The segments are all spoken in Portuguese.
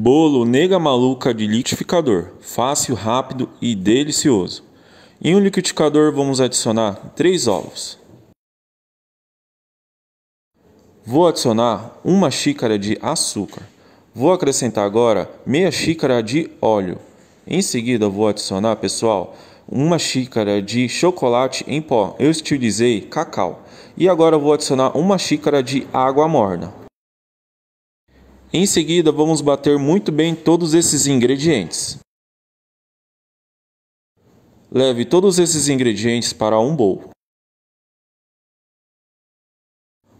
Bolo nega maluca de liquidificador, fácil, rápido e delicioso. Em um liquidificador vamos adicionar 3 ovos. Vou adicionar uma xícara de açúcar. Vou acrescentar agora meia xícara de óleo. Em seguida vou adicionar, pessoal, uma xícara de chocolate em pó. Eu utilizei cacau. E agora vou adicionar uma xícara de água morna. Em seguida, vamos bater muito bem todos esses ingredientes. Leve todos esses ingredientes para um bowl.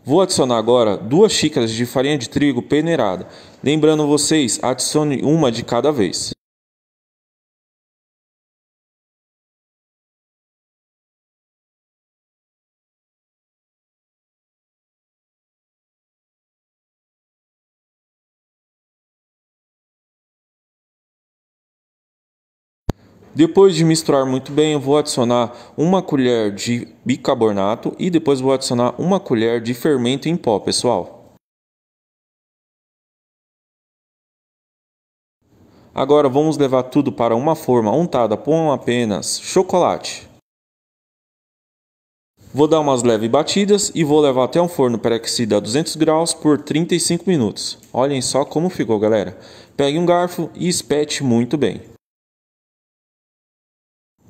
Vou adicionar agora duas xícaras de farinha de trigo peneirada. Lembrando vocês, adicione uma de cada vez. Depois de misturar muito bem, eu vou adicionar uma colher de bicarbonato e depois vou adicionar uma colher de fermento em pó, pessoal. Agora vamos levar tudo para uma forma untada com apenas chocolate. Vou dar umas leves batidas e vou levar até um forno pré-aquecido a 200 graus por 35 minutos. Olhem só como ficou, galera. Pegue um garfo e espete muito bem.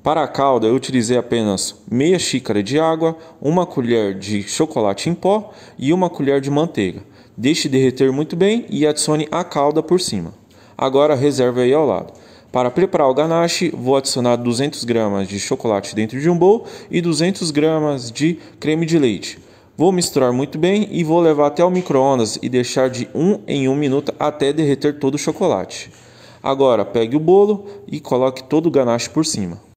Para a calda, eu utilizei apenas meia xícara de água, uma colher de chocolate em pó e uma colher de manteiga. Deixe derreter muito bem e adicione a calda por cima. Agora reserve aí ao lado. Para preparar o ganache, vou adicionar 200 gramas de chocolate dentro de um bowl e 200 gramas de creme de leite. Vou misturar muito bem e vou levar até o micro-ondas e deixar de 1 em 1 minuto até derreter todo o chocolate. Agora pegue o bolo e coloque todo o ganache por cima.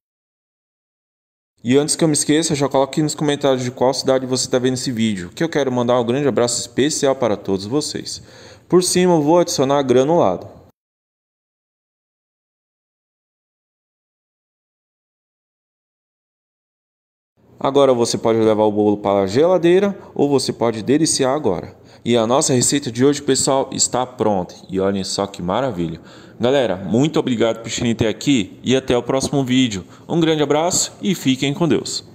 E antes que eu me esqueça, já coloque nos comentários de qual cidade você está vendo esse vídeo, que eu quero mandar um grande abraço especial para todos vocês. Por cima, vou adicionar granulado. Agora você pode levar o bolo para a geladeira ou você pode deliciar agora. E a nossa receita de hoje, pessoal, está pronta. E olhem só que maravilha. Galera, muito obrigado por terem até aqui e até o próximo vídeo. Um grande abraço e fiquem com Deus.